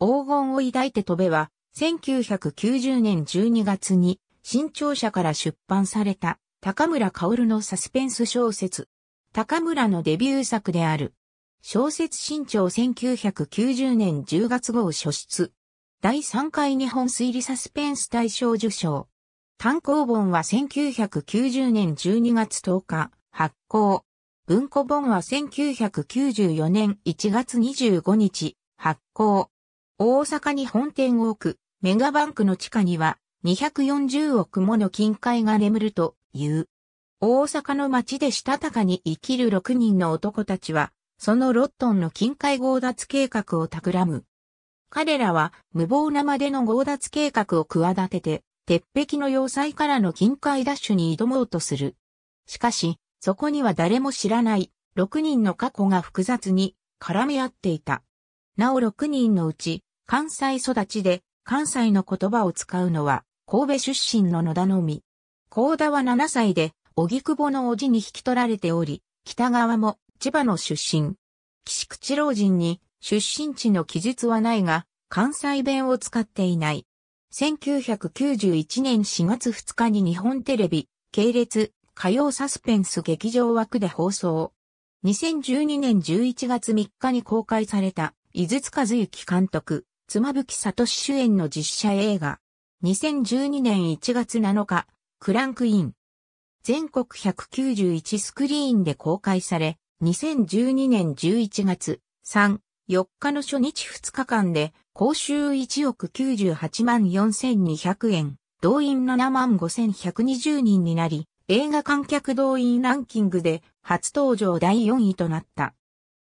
黄金を抱いて飛べは、1990年12月に、新潮社から出版された、高村薫のサスペンス小説。高村のデビュー作である。小説新潮1990年10月号初出。第3回日本推理サスペンス大賞受賞。単行本は1990年12月10日発行。文庫本は1994年1月25日発行。大阪に本店を置くメガバンクの地下には240億もの金塊が眠るという。大阪の街でしたたかに生きる6人の男たちは、そのロットンの金塊強奪計画を企む。彼らは無謀なまでの強奪計画を企てて、鉄壁の要塞からの金塊ダッシュに挑もうとする。しかし、そこには誰も知らない6人の過去が複雑に絡み合っていた。なお6人のうち関西育ちで、関西の言葉を使うのは、神戸出身の野田のみ。高田は7歳で、荻窪の叔父に引き取られており、北側も千葉の出身。岸口老人に出身地の記述はないが、関西弁を使っていない。1991年4月2日に日本テレビ、系列、火曜サスペンス劇場枠で放送。2012年11月3日に公開された、伊豆塚幸監督、妻夫木聡主演の実写映画。2012年1月7日、クランクイン。全国191スクリーンで公開され、2012年11月3、4日の初日2日間で、公衆1億98万4200円、動員7万5120人になり、映画観客動員ランキングで初登場第4位となった。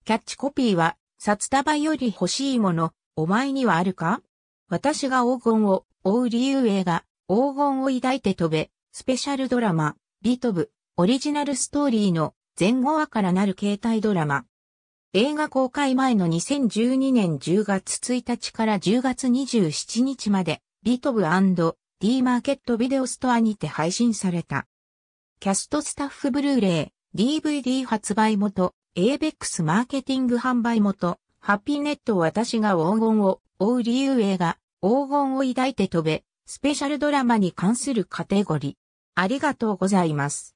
キャッチコピーは、札束より欲しいもの、お前にはあるか私が黄金を追う理由映画、黄金を抱いて飛べ、スペシャルドラマ、ビトブ、オリジナルストーリーの前後話からなる携帯ドラマ。映画公開前の2012年10月1日から10月27日まで、ビトブ &D マーケットビデオストアにて配信された。キャストスタッフブルーレイ、DVD 発売元、ABEX マーケティング販売元、ハッピーネット私が黄金を追う理由映画、黄金を抱いて飛べ、スペシャルドラマに関するカテゴリー。ありがとうございます。